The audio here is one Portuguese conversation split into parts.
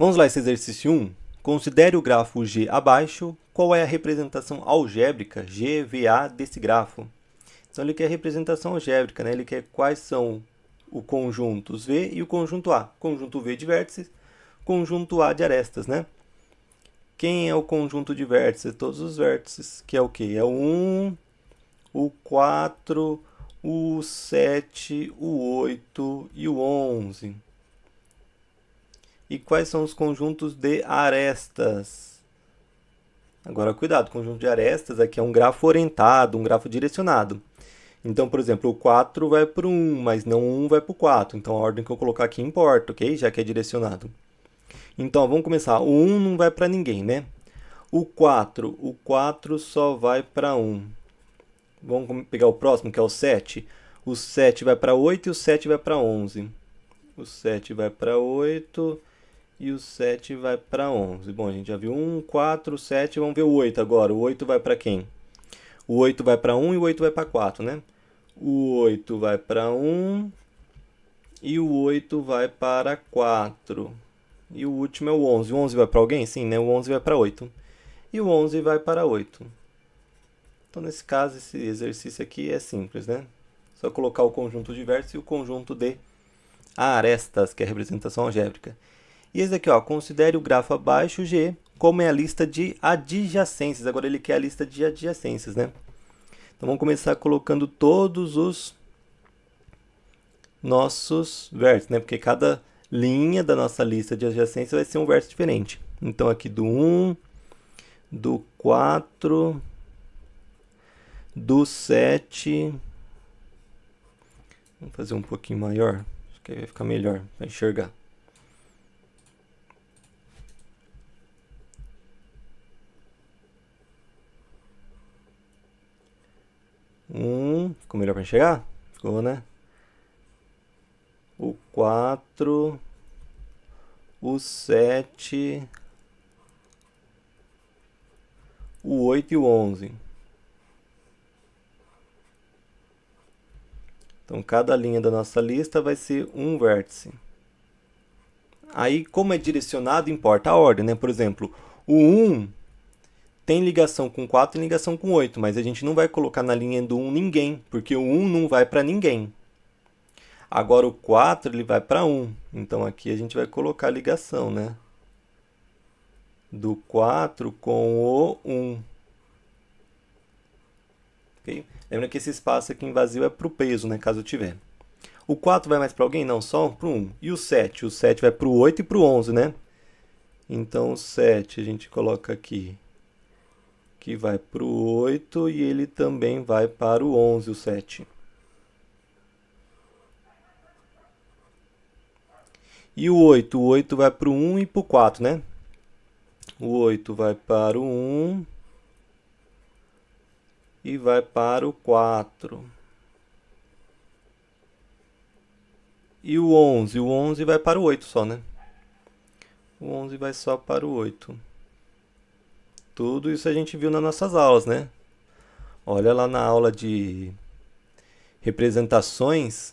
Vamos lá esse exercício 1? Considere o grafo G abaixo. Qual é a representação algébrica GVA desse grafo? Então ele quer a representação algébrica, né? ele quer quais são o conjuntos V e o conjunto A. Conjunto V de vértices, conjunto A de arestas, né? Quem é o conjunto de vértices? Todos os vértices, que é o quê? É o 1, o 4, o 7, o 8 e o 11. E quais são os conjuntos de arestas? Agora, cuidado, conjunto de arestas aqui é um grafo orientado, um grafo direcionado. Então, por exemplo, o 4 vai para o 1, mas não o 1 vai para o 4. Então, a ordem que eu colocar aqui importa, ok? Já que é direcionado. Então, vamos começar. O 1 não vai para ninguém, né? O 4, o 4 só vai para 1. Vamos pegar o próximo, que é o 7. O 7 vai para 8 e o 7 vai para 11. O 7 vai para 8 e o 7 vai para 11. Bom, a gente já viu 1, 4, 7. Vamos ver o 8 agora. O 8 né? vai para quem? O 8 vai para 1 e o 8 vai para 4, né? O 8 vai para 1 e o 8 vai para 4. E o último é o 11. O 11 vai para alguém? Sim, né? O 11 vai para 8. E o 11 vai para 8. Então, nesse caso, esse exercício aqui é simples, né? Só colocar o conjunto de vértices e o conjunto de arestas, que é a representação algébrica. E esse aqui, ó, considere o grafo abaixo, G, como é a lista de adjacências. Agora ele quer a lista de adjacências, né? Então vamos começar colocando todos os nossos vértices, né? Porque cada linha da nossa lista de adjacências vai ser um vértice diferente. Então aqui do 1, do 4, do 7. Vamos fazer um pouquinho maior, acho que aí vai ficar melhor para enxergar. 1. Hum, ficou melhor para enxergar? Ficou, né? O 4. O 7. O 8 e o 11. Então, cada linha da nossa lista vai ser um vértice. Aí, como é direcionado, importa a ordem, né? Por exemplo, o 1 tem ligação com 4 e ligação com 8, mas a gente não vai colocar na linha do 1 ninguém, porque o 1 não vai para ninguém. Agora o 4 ele vai para 1, então aqui a gente vai colocar a ligação, né? Do 4 com o 1. Okay? Lembra que esse espaço aqui em vazio é para o peso, né? Caso tiver. O 4 vai mais para alguém? Não, só para o 1. E o 7? O 7 vai para o 8 e para o 11, né? Então o 7 a gente coloca aqui que vai para o 8 e ele também vai para o 11, o 7. E o 8? O 8 né? vai para o 1 e para o 4, né? O 8 vai para o 1 e vai para o 4. E o 11? O 11 vai para o 8 só, né? O 11 vai só para o 8. Tudo isso a gente viu nas nossas aulas, né? Olha lá na aula de representações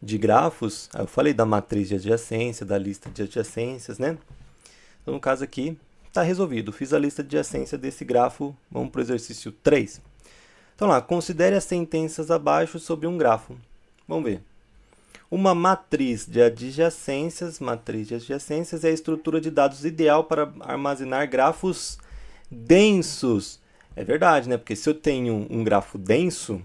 de grafos, eu falei da matriz de adjacência, da lista de adjacências, né? Então, no caso aqui, está resolvido. Fiz a lista de adjacência desse grafo. Vamos para o exercício 3. Então lá, considere as sentenças abaixo sobre um grafo. Vamos ver. Uma matriz de adjacências, matriz de adjacências é a estrutura de dados ideal para armazenar grafos densos. É verdade, né? Porque se eu tenho um grafo denso,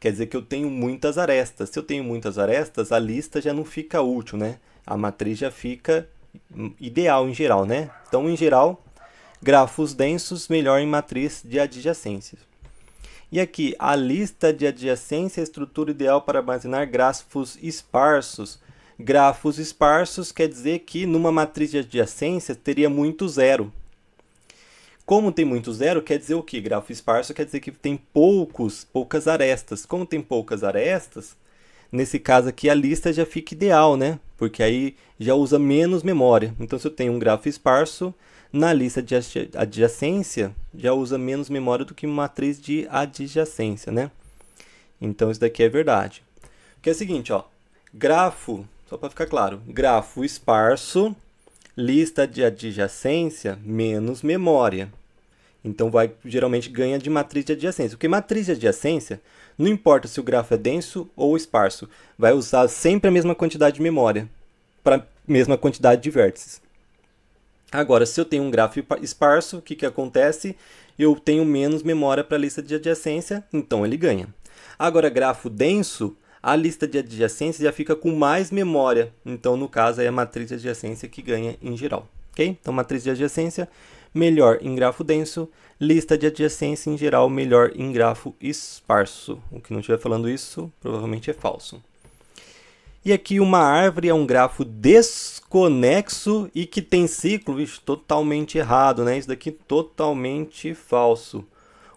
quer dizer que eu tenho muitas arestas. Se eu tenho muitas arestas, a lista já não fica útil, né? A matriz já fica ideal em geral, né? Então, em geral, grafos densos melhor em matriz de adjacências. E aqui, a lista de adjacência é a estrutura ideal para armazenar grafos esparsos. Grafos esparsos quer dizer que numa matriz de adjacência teria muito zero. Como tem muito zero, quer dizer o quê? Grafo esparso quer dizer que tem poucos, poucas arestas. Como tem poucas arestas, nesse caso aqui a lista já fica ideal, né? Porque aí já usa menos memória. Então, se eu tenho um grafo esparso, na lista de adjacência já usa menos memória do que uma matriz de adjacência, né? Então, isso daqui é verdade. Que é o seguinte, ó. Grafo, só para ficar claro, grafo esparso lista de adjacência menos memória. Então vai geralmente ganha de matriz de adjacência. Porque matriz de adjacência, não importa se o grafo é denso ou esparso, vai usar sempre a mesma quantidade de memória para a mesma quantidade de vértices. Agora, se eu tenho um grafo esparso, o que, que acontece? Eu tenho menos memória para a lista de adjacência, então ele ganha. Agora, grafo denso, a lista de adjacência já fica com mais memória. Então, no caso, é a matriz de adjacência que ganha em geral. ok Então, matriz de adjacência, melhor em grafo denso. Lista de adjacência, em geral, melhor em grafo esparso. O que não estiver falando isso, provavelmente é falso. E aqui uma árvore é um grafo desconexo e que tem ciclo, Ixi, totalmente errado, né? Isso daqui totalmente falso.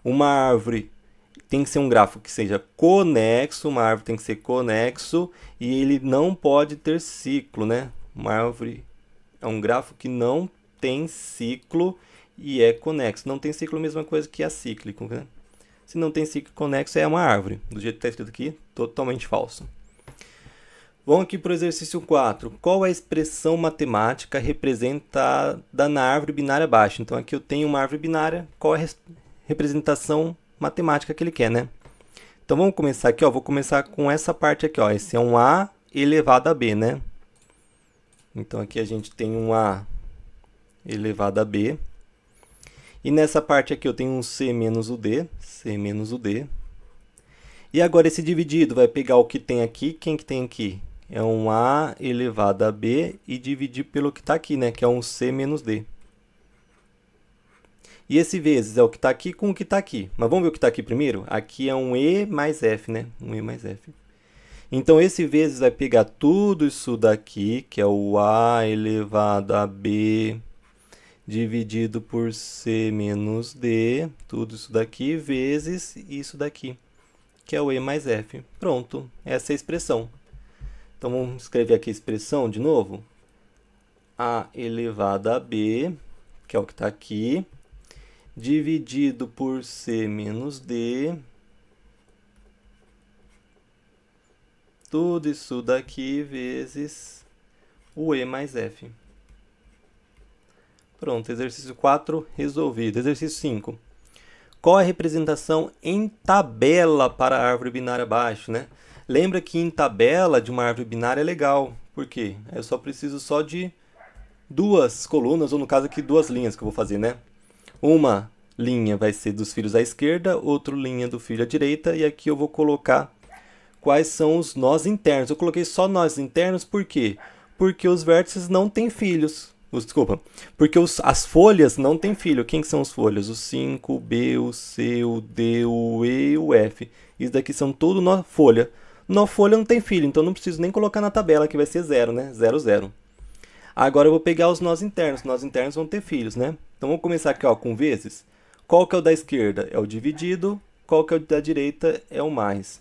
Uma árvore tem que ser um gráfico que seja conexo, uma árvore tem que ser conexo e ele não pode ter ciclo, né? Uma árvore é um gráfico que não tem ciclo e é conexo. Não tem ciclo, mesma coisa que acíclico, é né? Se não tem ciclo conexo, é uma árvore. Do jeito que está escrito aqui, totalmente falso. Vamos aqui para o exercício 4. Qual é a expressão matemática representada na árvore binária abaixo? Então, aqui eu tenho uma árvore binária. Qual é a representação matemática que ele quer, né? Então vamos começar aqui, ó, vou começar com essa parte aqui, ó, esse é um A elevado a B, né? Então aqui a gente tem um A elevado a B. E nessa parte aqui eu tenho um C menos o D, C menos o D. E agora esse dividido vai pegar o que tem aqui, quem que tem aqui? É um A elevado a B e dividir pelo que está aqui, né? Que é um C menos D. E esse vezes é o que está aqui com o que está aqui. Mas vamos ver o que está aqui primeiro? Aqui é um E mais F, né? Um E mais F. Então, esse vezes vai pegar tudo isso daqui, que é o A elevado a B dividido por C menos D, tudo isso daqui, vezes isso daqui, que é o E mais F. Pronto, essa é a expressão. Então, vamos escrever aqui a expressão de novo. A elevado a B, que é o que está aqui, dividido por C menos D. Tudo isso daqui vezes o E mais F. Pronto, exercício 4 resolvido. Exercício 5. Qual é a representação em tabela para a árvore binária abaixo, né? Lembra que em tabela de uma árvore binária é legal. Por quê? Eu só preciso só de duas colunas, ou no caso aqui duas linhas que eu vou fazer, né? Uma linha vai ser dos filhos à esquerda, outra linha do filho à direita, e aqui eu vou colocar quais são os nós internos. Eu coloquei só nós internos por quê? Porque os vértices não têm filhos. desculpa, porque os, as folhas não têm filho. Quem são as folhas? O 5, o B, o C, o D, o E o F. Isso daqui são tudo nó folha. Nós folha não tem filho, então não preciso nem colocar na tabela que vai ser zero, né? Zero, zero. Agora eu vou pegar os nós internos. Nós internos vão ter filhos, né? Então vamos começar aqui ó, com vezes. Qual que é o da esquerda? É o dividido. Qual que é o da direita? É o mais.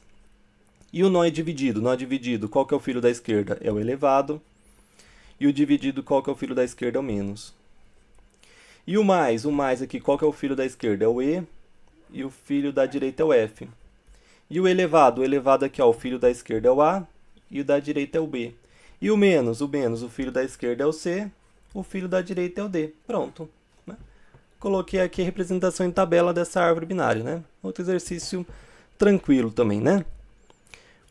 E o nó é dividido. Nó é dividido, qual que é o filho da esquerda? É o elevado. E o dividido, qual que é o filho da esquerda? É o menos. E o mais? O mais aqui, qual que é o filho da esquerda? É o E. E o filho da direita é o F. E o elevado? O elevado aqui, ó, o filho da esquerda é o A. E o da direita é o B. E o menos, o menos, o filho da esquerda é o C, o filho da direita é o D. Pronto. Né? Coloquei aqui a representação em tabela dessa árvore binária, né? Outro exercício tranquilo também, né?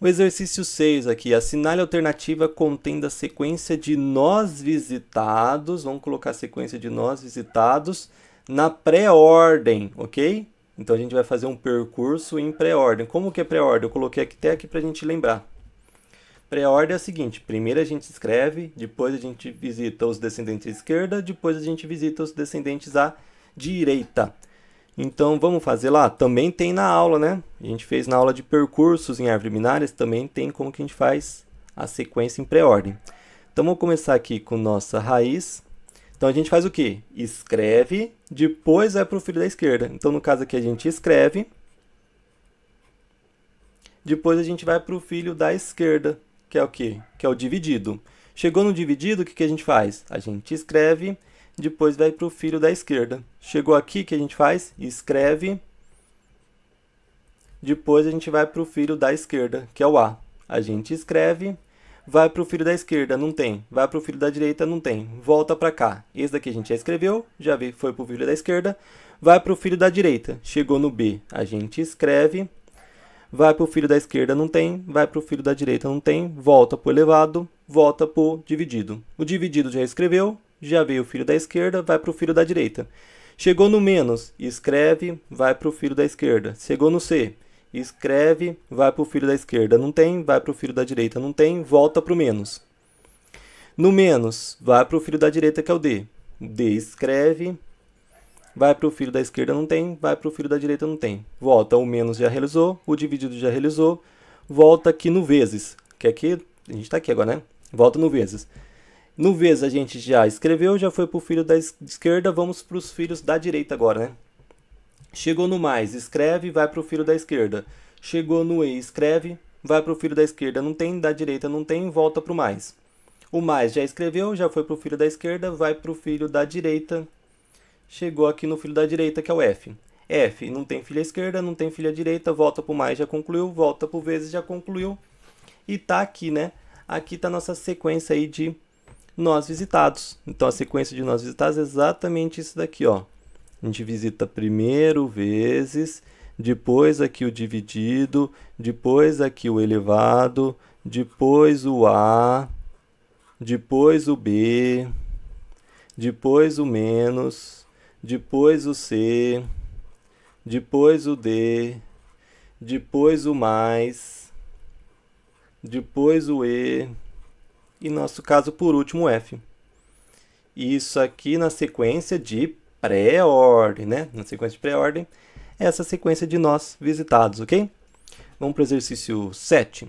O exercício 6 aqui, assinale a alternativa contendo a sequência de nós visitados, vamos colocar a sequência de nós visitados na pré-ordem, ok? Então a gente vai fazer um percurso em pré-ordem. Como que é pré-ordem? Eu coloquei aqui até aqui para a gente lembrar. Pré-ordem é o seguinte: primeiro a gente escreve, depois a gente visita os descendentes à esquerda, depois a gente visita os descendentes à direita. Então vamos fazer lá? Também tem na aula, né? A gente fez na aula de percursos em árvore binárias, também tem como que a gente faz a sequência em pré-ordem. Então vamos começar aqui com nossa raiz. Então a gente faz o quê? Escreve, depois vai para o filho da esquerda. Então no caso aqui a gente escreve, depois a gente vai para o filho da esquerda que é o quê? Que é o dividido. Chegou no dividido, o que, que a gente faz? A gente escreve, depois vai para o filho da esquerda. Chegou aqui, o que a gente faz? Escreve, depois a gente vai para o filho da esquerda, que é o A. A gente escreve, vai para o filho da esquerda, não tem. Vai para o filho da direita, não tem. Volta para cá. Esse daqui a gente já escreveu, já foi para o filho da esquerda. Vai para o filho da direita. Chegou no B, a gente escreve, vai para o filho da esquerda, não tem, vai para o filho da direita, não tem, volta para o elevado, volta para o dividido. O dividido já escreveu, já veio o filho da esquerda, vai para o filho da direita. Chegou no menos, escreve, vai para o filho da esquerda. Chegou no C, escreve, vai para o filho da esquerda, não tem, vai para o filho da direita, não tem, volta para o menos. No menos, vai para o filho da direita, que é o D. D escreve, vai para o filho da esquerda não tem, vai para o filho da direita não tem. Volta, o menos já realizou, o dividido já realizou, volta aqui no vezes, que aqui, a gente está aqui agora, né? Volta no vezes. No vezes a gente já escreveu, já foi para o filho da esquerda, vamos para os filhos da direita agora, né? Chegou no mais, escreve, vai para o filho da esquerda. Chegou no e, escreve, vai para o filho da esquerda, não tem, da direita não tem, volta para o mais. O mais já escreveu, já foi para o filho da esquerda, vai para o filho da direita, chegou aqui no filho da direita, que é o F. F não tem filha esquerda, não tem filha direita, volta para o mais, já concluiu, volta para o vezes, já concluiu. E tá aqui, né? Aqui tá a nossa sequência aí de nós visitados. Então, a sequência de nós visitados é exatamente isso daqui, ó. A gente visita primeiro vezes, depois aqui o dividido, depois aqui o elevado, depois o A, depois o B, depois o menos, depois o C, depois o D, depois o mais, depois o E e, nosso caso, por último, o F. Isso aqui na sequência de pré-ordem, né? Na sequência de pré-ordem, essa sequência de nós visitados, ok? Vamos para o exercício 7.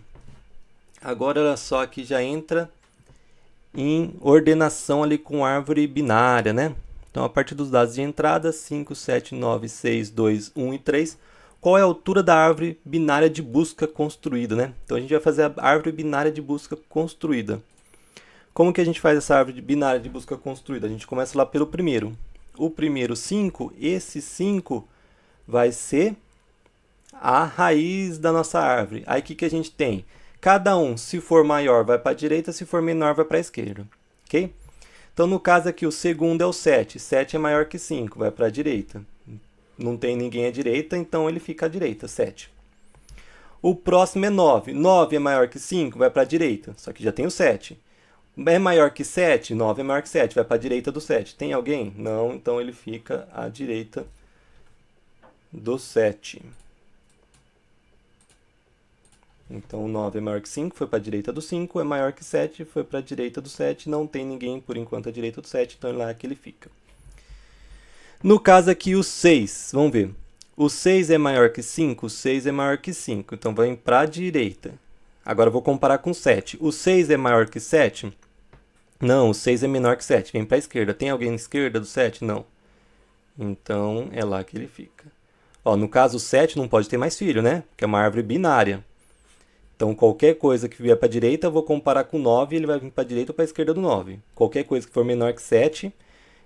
Agora, olha só que já entra em ordenação ali com árvore binária, né? Então, a partir dos dados de entrada, 5, 7, 9, 6, 2, 1 e 3, qual é a altura da árvore binária de busca construída, né? Então, a gente vai fazer a árvore binária de busca construída. Como que a gente faz essa árvore binária de busca construída? A gente começa lá pelo primeiro. O primeiro 5, esse 5 vai ser a raiz da nossa árvore. Aí o que, que a gente tem? Cada um, se for maior, vai para a direita, se for menor, vai para a esquerda. Ok? Então, no caso aqui, o segundo é o 7. 7 é maior que 5, vai para a direita. Não tem ninguém à direita, então ele fica à direita, 7. O próximo é 9. 9 é maior que 5, vai para a direita. Só que já tem o 7. É maior que 7? 9 é maior que 7, vai para a direita do 7. Tem alguém? Não, então ele fica à direita do 7. Então 9 é maior que 5, foi para a direita do 5, é maior que 7, foi para a direita do 7, não tem ninguém por enquanto à direita do 7, então é lá que ele fica. No caso aqui o 6, vamos ver. O 6 é maior que 5, o 6 é maior que 5, então vem para a direita. Agora eu vou comparar com 7. O 6 é maior que 7? Não, o 6 é menor que 7, vem para a esquerda. Tem alguém na esquerda do 7? Não. Então é lá que ele fica. Ó, no caso, o 7 não pode ter mais filho, né? Porque é uma árvore binária. Então, qualquer coisa que vier para a direita, eu vou comparar com 9, ele vai vir para a direita ou para a esquerda do 9. Qualquer coisa que for menor que 7,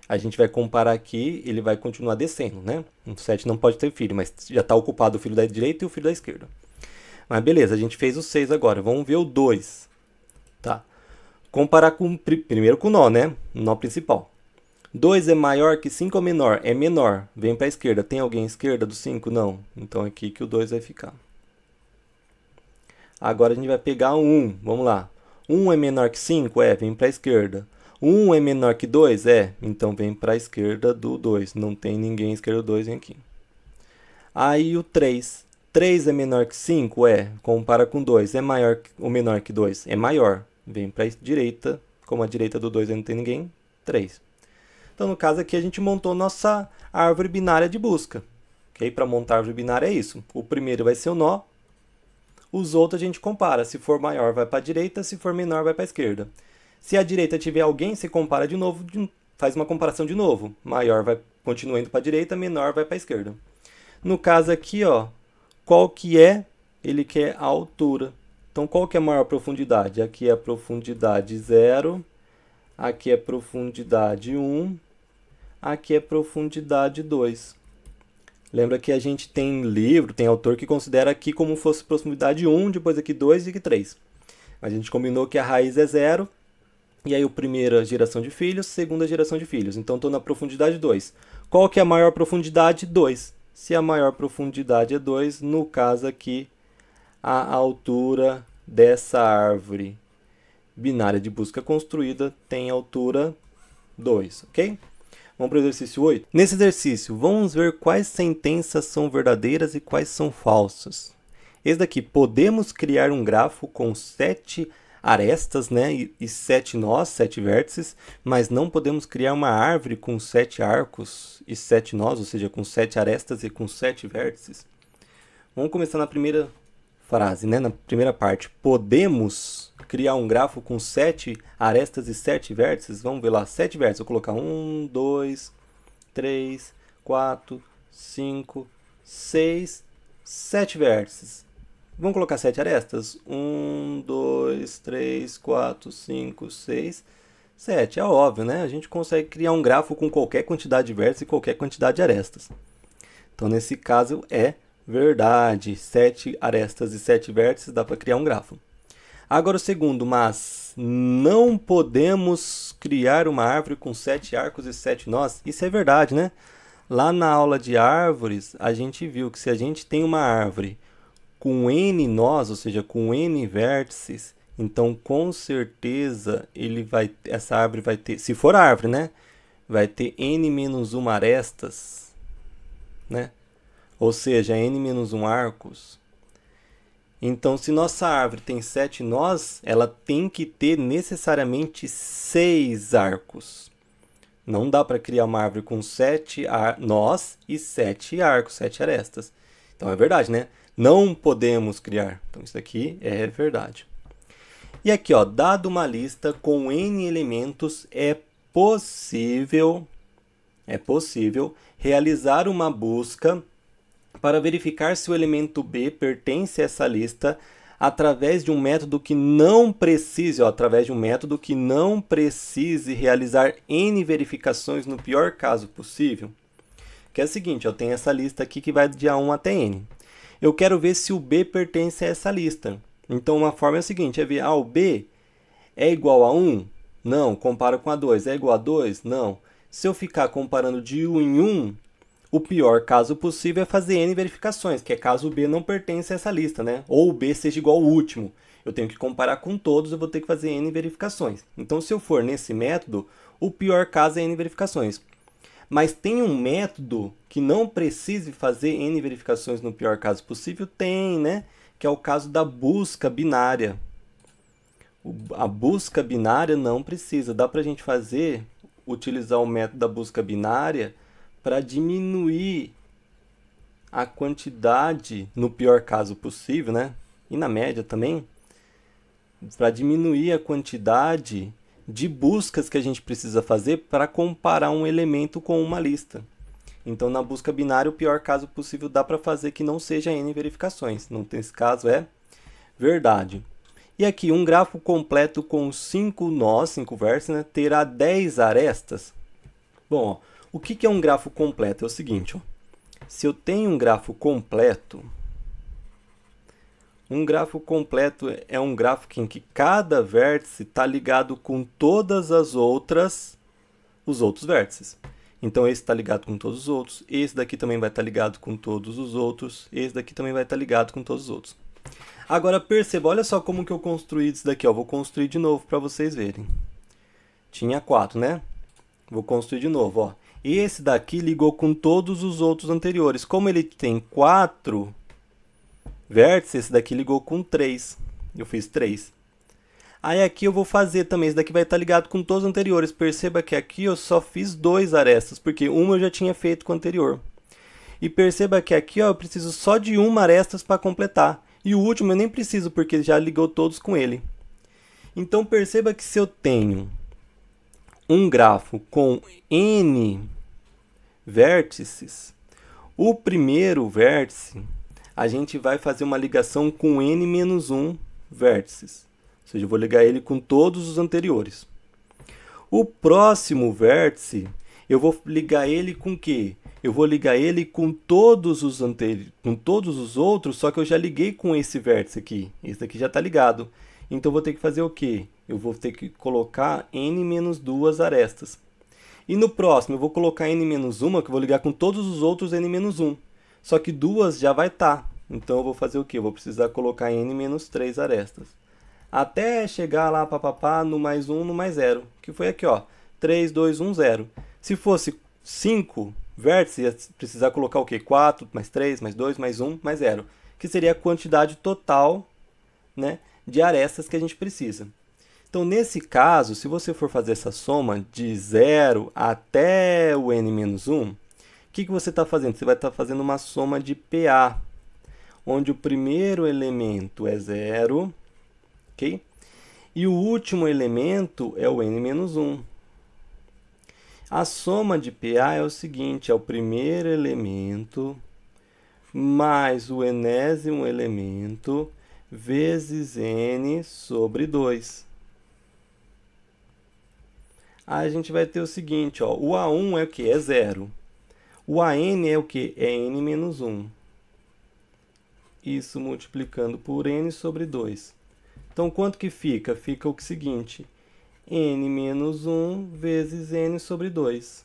a gente vai comparar aqui, ele vai continuar descendo, né? Um 7 não pode ter filho, mas já está ocupado o filho da direita e o filho da esquerda. Mas beleza, a gente fez o 6 agora, vamos ver o 2. Tá. Comparar com primeiro com o nó, né? O nó principal. 2 é maior que 5 ou menor? É menor. Vem para a esquerda. Tem alguém à esquerda do 5? Não. Então é aqui que o 2 vai ficar. Agora a gente vai pegar 1. Vamos lá. 1 é menor que 5? É, vem para a esquerda. 1 é menor que 2? É, então vem para a esquerda do 2. Não tem ninguém à esquerda do 2 aqui. Aí o 3. 3 é menor que 5? É, compara com 2. É maior ou menor que 2? É maior. Vem para a direita. Como a direita do 2 não tem ninguém, 3. Então, no caso aqui, a gente montou nossa árvore binária de busca. Okay? Para montar a árvore binária é isso. O primeiro vai ser o nó, os outros a gente compara. Se for maior, vai para a direita. Se for menor, vai para a esquerda. Se a direita tiver alguém, você compara de novo, faz uma comparação de novo. Maior vai continuando para a direita, menor vai para a esquerda. No caso aqui, ó, qual que é? Ele quer a altura. Então, qual que é a maior profundidade? Aqui é a profundidade 0, aqui é profundidade 1, um, aqui é profundidade 2. Lembra que a gente tem livro, tem autor que considera aqui como fosse proximidade 1, depois aqui 2 e aqui 3. A gente combinou que a raiz é 0, e aí o primeira geração de filhos, segunda geração de filhos. Então estou na profundidade 2. Qual que é a maior profundidade? 2. Se a maior profundidade é 2, no caso aqui, a altura dessa árvore binária de busca construída tem altura 2, ok? Vamos para o exercício 8. Nesse exercício, vamos ver quais sentenças são verdadeiras e quais são falsas. Esse daqui, podemos criar um grafo com sete arestas né, e, e sete nós, sete vértices, mas não podemos criar uma árvore com sete arcos e sete nós, ou seja, com sete arestas e com sete vértices. Vamos começar na primeira frase, né, na primeira parte, podemos criar um grafo com sete arestas e sete vértices. Vamos ver lá, sete vértices. Vou colocar um, dois, três, quatro, cinco, seis, sete vértices. Vamos colocar sete arestas? Um, dois, três, quatro, cinco, seis, sete. É óbvio, né? A gente consegue criar um grafo com qualquer quantidade de vértices e qualquer quantidade de arestas. Então, nesse caso, é Verdade. Sete arestas e sete vértices dá para criar um grafo. Agora o segundo, mas não podemos criar uma árvore com sete arcos e sete nós. Isso é verdade, né? Lá na aula de árvores, a gente viu que se a gente tem uma árvore com n nós, ou seja, com n vértices, então com certeza ele vai, essa árvore vai ter, se for árvore, né? Vai ter n menos 1 arestas, né? ou seja, n-1 arcos. Então, se nossa árvore tem 7 nós, ela tem que ter necessariamente 6 arcos. Não dá para criar uma árvore com 7 nós e 7 arcos, 7 arestas. Então, é verdade, né? Não podemos criar. Então, isso aqui é verdade. E aqui, ó, dado uma lista com n elementos, é possível é possível realizar uma busca para verificar se o elemento B pertence a essa lista através de um método que não precise, ó, através de um método que não precise realizar n verificações no pior caso possível. Que é o seguinte, eu tenho essa lista aqui que vai de A1 até N. Eu quero ver se o B pertence a essa lista. Então, uma forma é a seguinte, é ver, ah, o B é igual a 1? Não. Comparo com a 2. É igual a 2? Não. Se eu ficar comparando de 1 em 1, o pior caso possível é fazer N verificações, que é caso o B não pertence a essa lista, né? Ou o B seja igual ao último. Eu tenho que comparar com todos, eu vou ter que fazer N verificações. Então, se eu for nesse método, o pior caso é N verificações. Mas tem um método que não precise fazer N verificações no pior caso possível? Tem, né? Que é o caso da busca binária. A busca binária não precisa. Dá para a gente fazer, utilizar o método da busca binária para diminuir a quantidade, no pior caso possível, né? E na média também, para diminuir a quantidade de buscas que a gente precisa fazer para comparar um elemento com uma lista. Então, na busca binária, o pior caso possível dá para fazer que não seja n verificações. Não tem esse caso, é verdade. E aqui, um grafo completo com 5 nós, 5 versos, né, terá 10 arestas. Bom, ó, o que, que é um grafo completo? É o seguinte, ó. se eu tenho um grafo completo, um grafo completo é um grafo em que cada vértice está ligado com todas as outras, os outros vértices. Então esse está ligado com todos os outros, esse daqui também vai estar tá ligado com todos os outros, esse daqui também vai tá estar tá ligado com todos os outros. Agora perceba, olha só como que eu construí isso daqui, ó. vou construir de novo para vocês verem. Tinha quatro, né? Vou construir de novo, ó. Esse daqui ligou com todos os outros anteriores. Como ele tem quatro vértices, esse daqui ligou com três. Eu fiz três. Aí aqui eu vou fazer também, esse daqui vai estar tá ligado com todos os anteriores. Perceba que aqui eu só fiz dois arestas, porque uma eu já tinha feito com o anterior. E perceba que aqui ó, eu preciso só de uma arestas para completar. E o último eu nem preciso, porque já ligou todos com ele. Então perceba que se eu tenho um grafo com n vértices. O primeiro vértice, a gente vai fazer uma ligação com n-1 vértices. Ou seja, eu vou ligar ele com todos os anteriores. O próximo vértice, eu vou ligar ele com o quê? Eu vou ligar ele com todos os com todos os outros, só que eu já liguei com esse vértice aqui. Esse aqui já está ligado. Então eu vou ter que fazer o quê? Eu vou ter que colocar n-2 arestas. E no próximo eu vou colocar n-1, que eu vou ligar com todos os outros n-1. Só que duas já vai estar. Tá. Então eu vou fazer o quê? Eu vou precisar colocar n-3 arestas. Até chegar lá papapá no mais 1, no mais 0. Que foi aqui, ó. 3, 2, 1, 0. Se fosse 5 vértices, ia precisar colocar o quê? 4, mais 3, mais 2, mais 1, mais 0. Que seria a quantidade total né, de arestas que a gente precisa. Então, nesse caso, se você for fazer essa soma de 0 até o n-1, o que, que você está fazendo? Você vai estar tá fazendo uma soma de PA, onde o primeiro elemento é 0, ok? E o último elemento é o n-1. A soma de PA é o seguinte, é o primeiro elemento mais o enésimo elemento vezes n sobre 2 a gente vai ter o seguinte, ó, o A1 é o que? É zero. O AN é o que? É N menos 1. Isso multiplicando por N sobre 2. Então, quanto que fica? Fica o seguinte, N menos 1 vezes N sobre 2.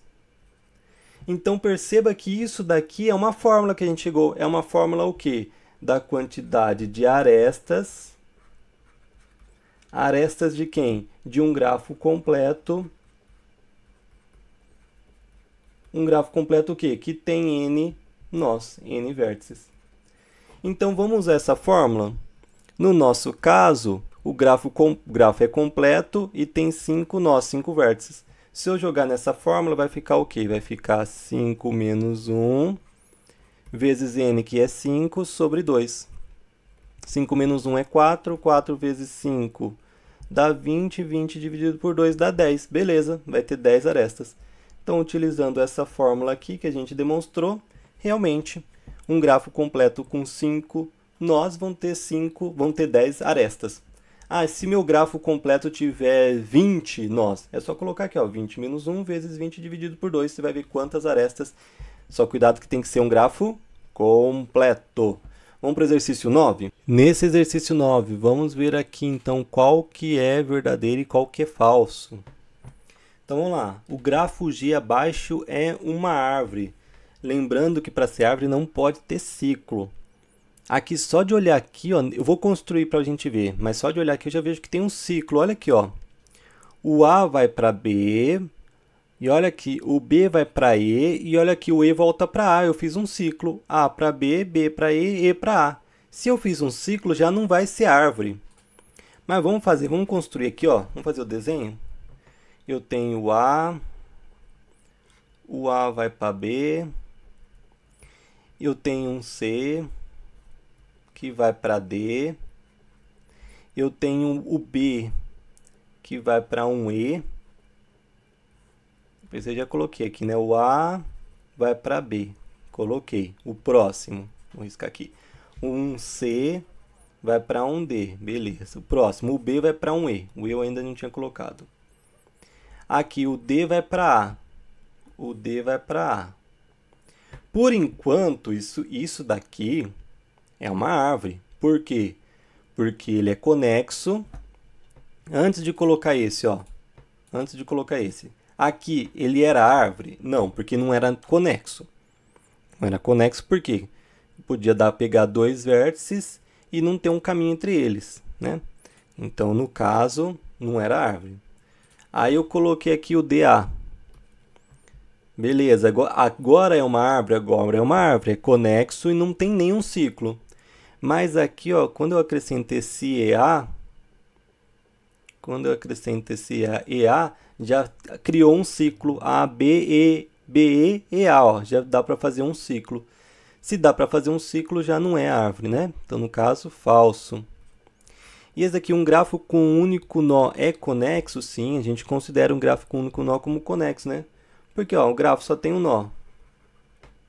Então, perceba que isso daqui é uma fórmula que a gente chegou. É uma fórmula o quê? Da quantidade de arestas. Arestas de quem? De um grafo completo um grafo completo o quê? Que tem n nós, n vértices. Então vamos usar essa fórmula? No nosso caso, o grafo, com, grafo é completo e tem 5 nós, 5 vértices. Se eu jogar nessa fórmula, vai ficar o quê? Vai ficar 5 menos 1 vezes n, que é 5, sobre 2. 5 menos 1 é 4, 4 vezes 5 dá 20, 20 dividido por 2 dá 10. Beleza, vai ter 10 arestas. Então, utilizando essa fórmula aqui que a gente demonstrou, realmente um grafo completo com 5 nós vão ter 5, vão ter 10 arestas. Ah, se meu grafo completo tiver 20 nós, é só colocar aqui, ó, 20 menos 1 vezes 20 dividido por 2, você vai ver quantas arestas. Só cuidado que tem que ser um grafo completo. Vamos para o exercício 9? Nesse exercício 9, vamos ver aqui então qual que é verdadeiro e qual que é falso. Então vamos lá. O grafo G abaixo é uma árvore. Lembrando que para ser árvore não pode ter ciclo. Aqui só de olhar aqui, ó, eu vou construir para a gente ver, mas só de olhar aqui eu já vejo que tem um ciclo. Olha aqui, ó. O A vai para B, e olha aqui, o B vai para E, e olha aqui, o E volta para A. Eu fiz um ciclo. A para B, B para E, E para A. Se eu fiz um ciclo, já não vai ser árvore. Mas vamos fazer, vamos construir aqui, ó. Vamos fazer o desenho eu tenho A, o A vai para B, eu tenho um C que vai para D, eu tenho o B que vai para um E, eu já coloquei aqui, né? O A vai para B, coloquei. O próximo, vou riscar aqui, um C vai para um D, beleza. O próximo, o B vai para um E, o E eu ainda não tinha colocado. Aqui o D vai para A. O D vai para A. Por enquanto, isso, isso daqui é uma árvore. Por quê? Porque ele é conexo. Antes de colocar esse, ó. Antes de colocar esse. Aqui, ele era árvore? Não, porque não era conexo. Não era conexo por quê? Podia dar, pegar dois vértices e não ter um caminho entre eles, né? Então, no caso, não era árvore. Aí eu coloquei aqui o DA. Beleza, agora é uma árvore, agora é uma árvore, é conexo e não tem nenhum ciclo. Mas aqui, ó, quando eu acrescento esse EA, quando eu acrescento esse EA, já criou um ciclo A, B, E, B, E, A, ó, já dá para fazer um ciclo. Se dá para fazer um ciclo, já não é árvore, né? Então, no caso, falso. E esse aqui, é um grafo com um único nó é conexo? Sim, a gente considera um grafo com um único nó como conexo, né? Porque ó, o grafo só tem um nó.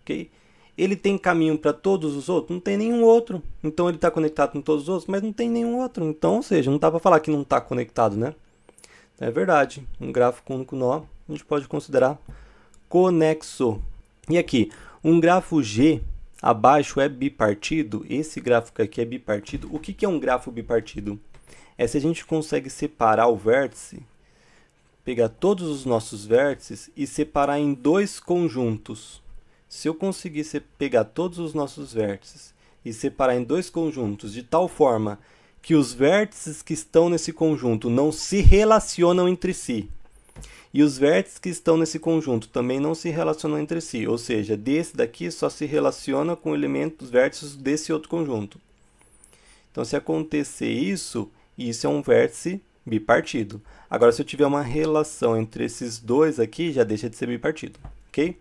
Ok? Ele tem caminho para todos os outros? Não tem nenhum outro. Então ele está conectado com todos os outros, mas não tem nenhum outro. Então, ou seja, não dá para falar que não está conectado, né? É verdade. Um grafo com um único nó a gente pode considerar conexo. E aqui, um grafo G abaixo é bipartido, esse gráfico aqui é bipartido. O que, que é um grafo bipartido? É se a gente consegue separar o vértice, pegar todos os nossos vértices e separar em dois conjuntos. Se eu conseguir pegar todos os nossos vértices e separar em dois conjuntos de tal forma que os vértices que estão nesse conjunto não se relacionam entre si, e os vértices que estão nesse conjunto também não se relacionam entre si, ou seja, desse daqui só se relaciona com o elemento dos vértices desse outro conjunto. Então, se acontecer isso, isso é um vértice bipartido. Agora, se eu tiver uma relação entre esses dois aqui, já deixa de ser bipartido, ok?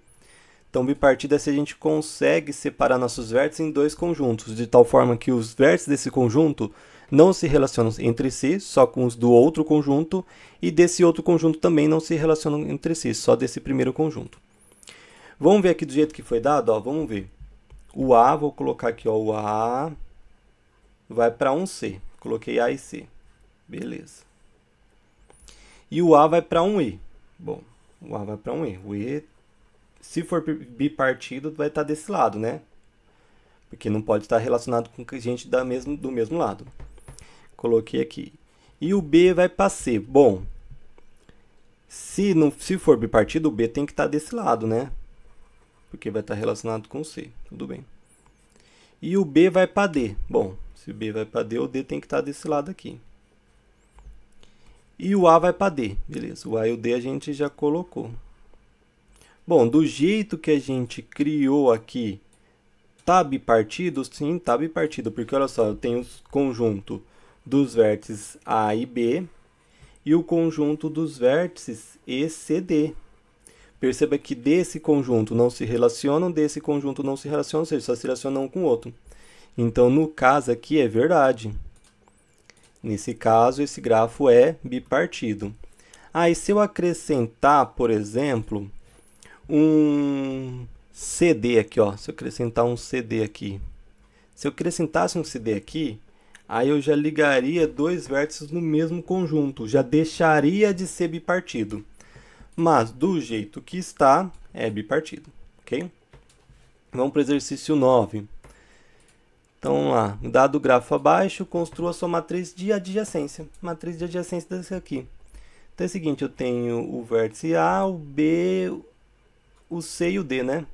Então, bipartido é se a gente consegue separar nossos vértices em dois conjuntos, de tal forma que os vértices desse conjunto não se relacionam entre si, só com os do outro conjunto, e desse outro conjunto também não se relacionam entre si, só desse primeiro conjunto. Vamos ver aqui do jeito que foi dado? Ó, vamos ver. O A, vou colocar aqui ó, o A, vai para um C. Coloquei A e C. Beleza. E o A vai para um E. Bom, o A vai para um E. O E, se for bipartido, vai estar tá desse lado, né? Porque não pode estar tá relacionado com gente da mesmo, do mesmo lado. Coloquei aqui. E o B vai para C. Bom, se, não, se for bipartido, o B tem que estar tá desse lado, né? Porque vai estar tá relacionado com C. Tudo bem. E o B vai para D. Bom, se o B vai para D, o D tem que estar tá desse lado aqui. E o A vai para D. Beleza, o A e o D a gente já colocou. Bom, do jeito que a gente criou aqui, tá bipartido? Sim, tá bipartido, porque olha só, eu tenho conjunto dos vértices A e B e o conjunto dos vértices E, C, D. Perceba que desse conjunto não se relacionam, desse conjunto não se relacionam, ou seja, só se relacionam um com o outro. Então, no caso aqui, é verdade. Nesse caso, esse grafo é bipartido. Aí, e se eu acrescentar, por exemplo, um CD aqui, ó, se eu acrescentar um CD aqui, se eu acrescentasse um CD aqui, aí eu já ligaria dois vértices no mesmo conjunto, já deixaria de ser bipartido. Mas do jeito que está, é bipartido, ok? Vamos para o exercício 9. Então, vamos lá. Dado o grafo abaixo, construa sua matriz de adjacência. Matriz de adjacência desse aqui. Então é o seguinte, eu tenho o vértice A, o B, o C e o D, né?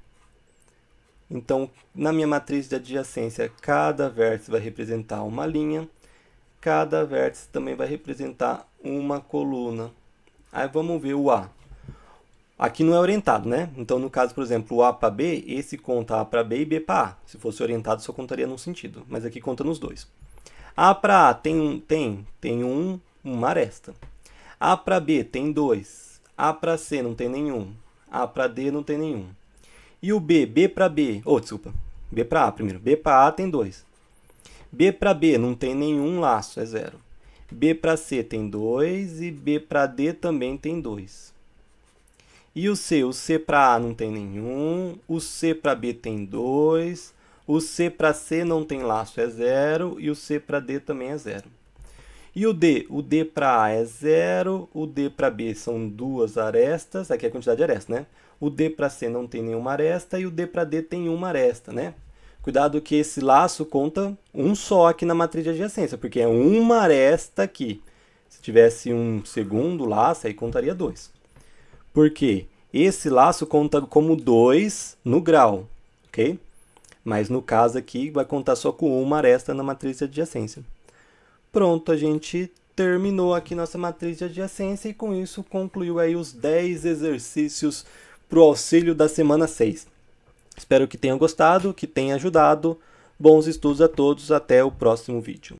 Então, na minha matriz de adjacência, cada vértice vai representar uma linha, cada vértice também vai representar uma coluna. Aí vamos ver o A. Aqui não é orientado, né? Então, no caso, por exemplo, o A para B, esse conta A para B e B para A. Se fosse orientado, só contaria num sentido, mas aqui conta nos dois. A para A tem, tem, tem um, uma aresta. A para B tem dois. A para C não tem nenhum. A para D não tem nenhum. E o B, B para B, ou oh, desculpa, B para A primeiro. B para A tem 2. B para B não tem nenhum laço, é zero. B para C tem 2 e B para D também tem 2. E o C? O C para A não tem nenhum, o C para B tem 2, o C para C não tem laço, é zero, e o C para D também é zero. E o D? O D para A é zero, o D para B são duas arestas, aqui é a quantidade de arestas, né? o D para C não tem nenhuma aresta e o D para D tem uma aresta, né? Cuidado que esse laço conta um só aqui na matriz de adjacência, porque é uma aresta aqui. Se tivesse um segundo laço, aí contaria dois. Por quê? Esse laço conta como dois no grau, ok? Mas no caso aqui, vai contar só com uma aresta na matriz de adjacência. Pronto, a gente terminou aqui nossa matriz de adjacência e com isso concluiu aí os 10 exercícios para o auxílio da semana 6. Espero que tenham gostado, que tenha ajudado. Bons estudos a todos, até o próximo vídeo.